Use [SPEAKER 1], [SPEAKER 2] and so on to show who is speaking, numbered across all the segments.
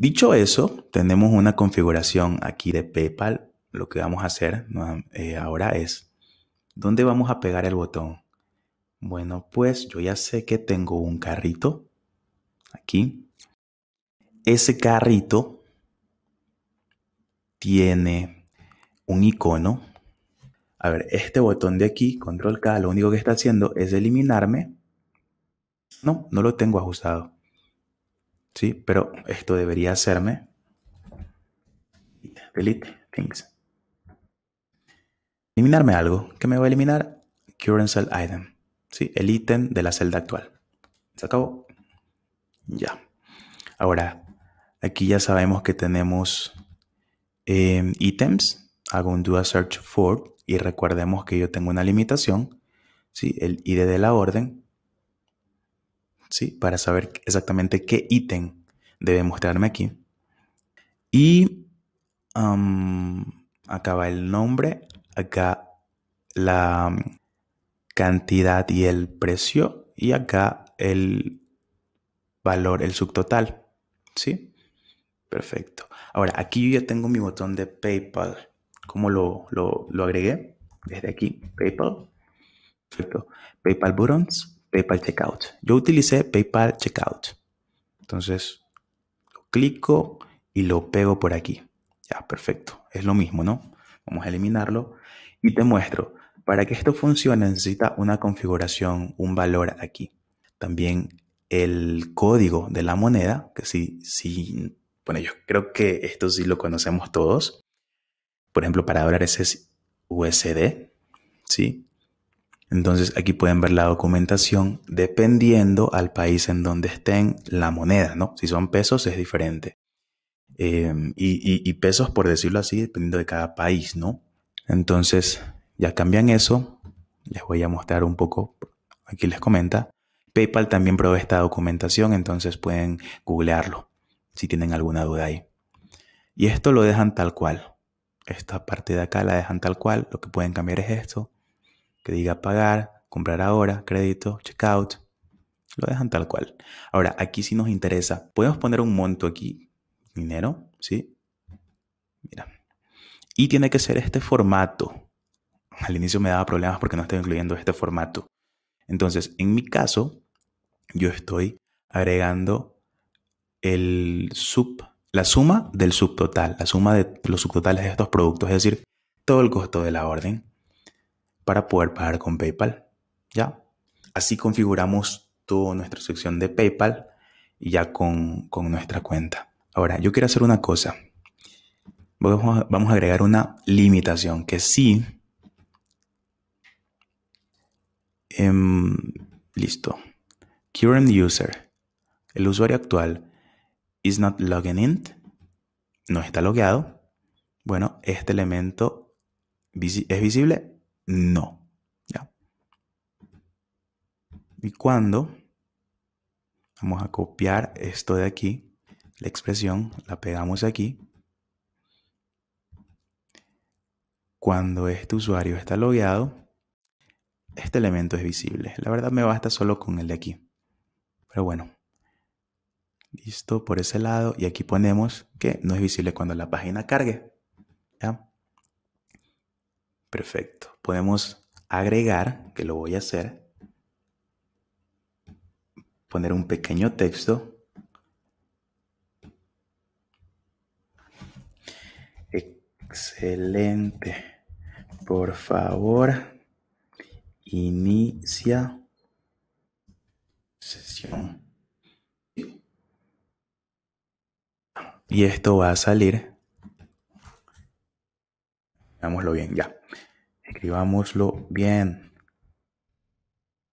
[SPEAKER 1] Dicho eso, tenemos una configuración aquí de PayPal. Lo que vamos a hacer eh, ahora es, ¿dónde vamos a pegar el botón? Bueno, pues yo ya sé que tengo un carrito aquí. Ese carrito tiene un icono. A ver, este botón de aquí, control K, lo único que está haciendo es eliminarme. No, no lo tengo ajustado. ¿sí? Pero esto debería hacerme delete things. Eliminarme algo. ¿Qué me va a eliminar? Current cell item. El ítem de la celda actual. Se acabó. Ya. Ahora, aquí ya sabemos que tenemos em, ítems. Hago un do a search for y recordemos que yo tengo una limitación. ¿sí? El ID de la orden ¿sí? Para saber exactamente qué ítem debe mostrarme aquí. Y acaba acá va el nombre, acá la cantidad y el precio y acá el valor, el subtotal, ¿sí? Perfecto. Ahora, aquí yo ya tengo mi botón de PayPal. ¿Cómo lo, lo, agregué? Desde aquí, PayPal. PayPal Buttons. PayPal Checkout. Yo utilicé PayPal Checkout. Entonces, clico y lo pego por aquí. Ya, perfecto. Es lo mismo, ¿no? Vamos a eliminarlo y te muestro. Para que esto funcione necesita una configuración, un valor aquí. También el código de la moneda, que sí, sí, bueno, yo creo que esto sí lo conocemos todos. Por ejemplo, para ese es USD, ¿sí? Entonces aquí pueden ver la documentación dependiendo al país en donde estén la moneda, ¿no? Si son pesos es diferente. Em, y, y, pesos, por decirlo así, dependiendo de cada país, ¿no? Entonces ya cambian eso. Les voy a mostrar un poco. Aquí les comenta. PayPal también provee esta documentación, entonces pueden googlearlo si tienen alguna duda ahí. Y esto lo dejan tal cual. Esta parte de acá la dejan tal cual. Lo que pueden cambiar es esto que diga pagar, comprar ahora, crédito, checkout, lo dejan tal cual. Ahora, aquí sí nos interesa, podemos poner un monto aquí, dinero, ¿sí? Mira. Y tiene que ser este formato. Al inicio me daba problemas porque no estaba incluyendo este formato. Entonces, en mi caso, yo estoy agregando el sub, la suma del subtotal, la suma de los subtotales de estos productos, es decir, todo el costo de la orden para poder pagar con PayPal. ¿Ya? Así configuramos toda nuestra sección de PayPal y ya con, nuestra cuenta. Ahora, yo quiero hacer una cosa. Vamos a, agregar una limitación que si em, listo. Current user. El usuario actual is not login in. No está logueado. Bueno, este elemento es visible no. ¿Ya? Y cuando vamos a copiar esto de aquí, la expresión, la pegamos aquí. Cuando este usuario está logueado, este elemento es visible. La verdad me basta solo con el de aquí. Pero bueno, listo por ese lado y aquí ponemos que no es visible cuando la página cargue. ¿Ya? Perfecto. Podemos agregar, que lo voy a hacer, poner un pequeño texto. Excelente. Por favor, inicia sesión. Y esto va a salir Escribámoslo bien, ya. Escribámoslo bien.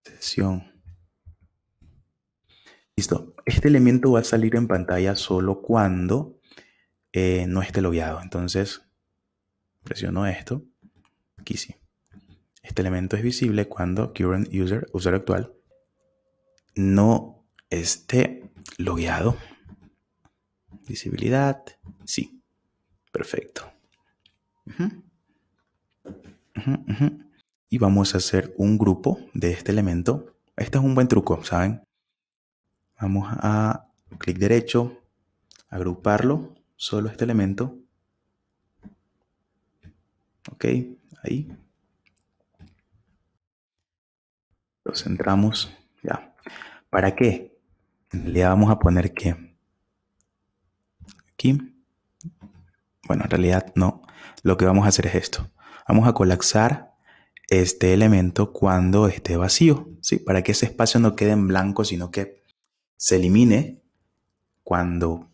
[SPEAKER 1] Sesión. Listo. Este elemento va a salir en pantalla solo cuando eh, no esté logueado. Entonces, presiono esto. Aquí sí. Este elemento es visible cuando current user, usuario actual, no esté logueado. Visibilidad, sí. Perfecto. Y vamos a hacer un grupo de este elemento. Este es un buen truco, ¿saben? Vamos a clic derecho, agruparlo, solo este elemento. Ok, ahí. Lo centramos, ya. ¿Para qué? Le vamos a poner que aquí. Bueno, en realidad no. Lo que vamos a hacer es esto. Vamos a colapsar este elemento cuando esté vacío, Para que ese espacio no quede en blanco, sino que se elimine cuando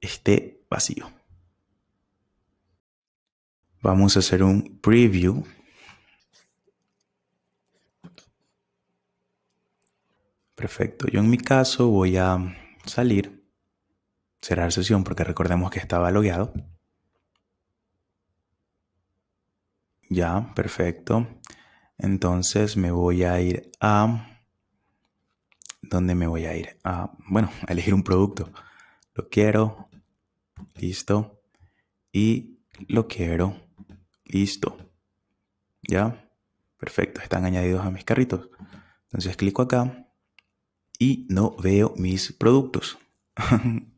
[SPEAKER 1] esté vacío. Vamos a hacer un preview. Perfecto, yo en mi caso voy a salir, cerrar sesión porque recordemos que estaba logueado. Ya, perfecto. Entonces me voy a ir a... ¿Dónde me voy a ir? A, bueno, a elegir un producto. Lo quiero. Listo. Y lo quiero. Listo. ¿Ya? Perfecto. Están añadidos a mis carritos. Entonces clico acá y no veo mis productos.